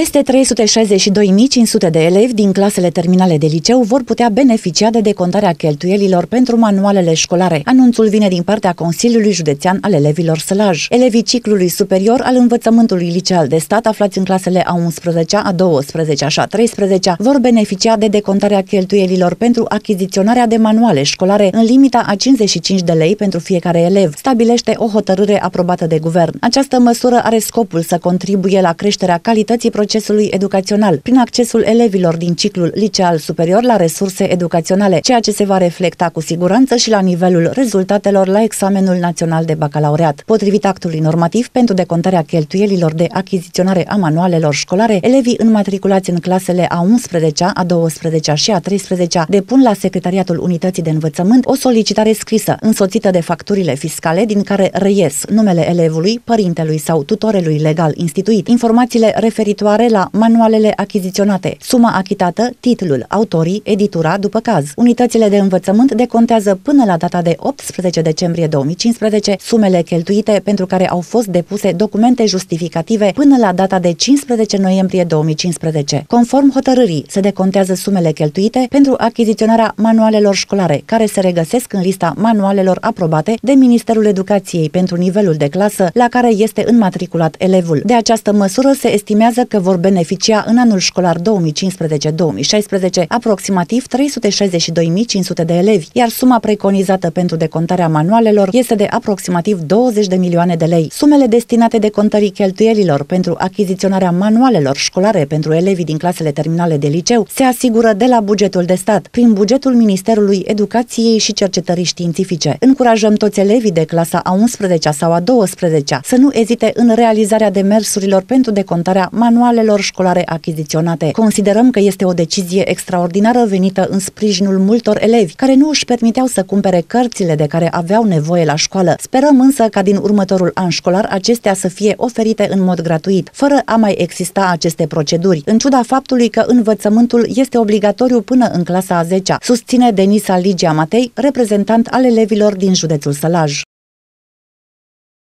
Peste 362.500 de elevi din clasele terminale de liceu vor putea beneficia de decontarea cheltuielilor pentru manualele școlare. Anunțul vine din partea Consiliului Județean al Elevilor Sălaj. Elevii ciclului superior al învățământului liceal de stat aflați în clasele a 11-a, a 12 a și a 13 vor beneficia de decontarea cheltuielilor pentru achiziționarea de manuale școlare în limita a 55 de lei pentru fiecare elev, stabilește o hotărâre aprobată de guvern. Această măsură are scopul să contribuie la creșterea calității procesului educațional, prin accesul elevilor din ciclul liceal superior la resurse educaționale, ceea ce se va reflecta cu siguranță și la nivelul rezultatelor la examenul național de bacalaureat. Potrivit actului normativ pentru decontarea cheltuielilor de achiziționare a manualelor școlare, elevii înmatriculați în clasele a 11-a, a 12 și a 13 depun la Secretariatul Unității de Învățământ o solicitare scrisă, însoțită de facturile fiscale din care reies numele elevului, părintelui sau tutorelui legal instituit, informațiile referitoare valoare la manualele achiziționate, suma achitată, titlul, autorii, editura, după caz. Unitățile de învățământ decontează până la data de 18 decembrie 2015 sumele cheltuite pentru care au fost depuse documente justificative până la data de 15 noiembrie 2015. Conform hotărârii, se decontează sumele cheltuite pentru achiziționarea manualelor școlare, care se regăsesc în lista manualelor aprobate de Ministerul Educației pentru nivelul de clasă la care este înmatriculat elevul. De această măsură se estimează că că vor beneficia în anul școlar 2015-2016 aproximativ 362.500 de elevi, iar suma preconizată pentru decontarea manualelor este de aproximativ 20 de milioane de lei. Sumele destinate decontării cheltuielilor pentru achiziționarea manualelor școlare pentru elevii din clasele terminale de liceu se asigură de la bugetul de stat, prin bugetul Ministerului Educației și Cercetării Științifice. Încurajăm toți elevii de clasa a 11-a sau a 12-a să nu ezite în realizarea demersurilor pentru decontarea manualelor manualelor școlare achiziționate. Considerăm că este o decizie extraordinară venită în sprijinul multor elevi care nu își permiteau să cumpere cărțile de care aveau nevoie la școală. Sperăm însă ca din următorul an școlar acestea să fie oferite în mod gratuit, fără a mai exista aceste proceduri, în ciuda faptului că învățământul este obligatoriu până în clasa a 10-a, susține Denisa Ligia Matei, reprezentant al elevilor din județul Sălaj.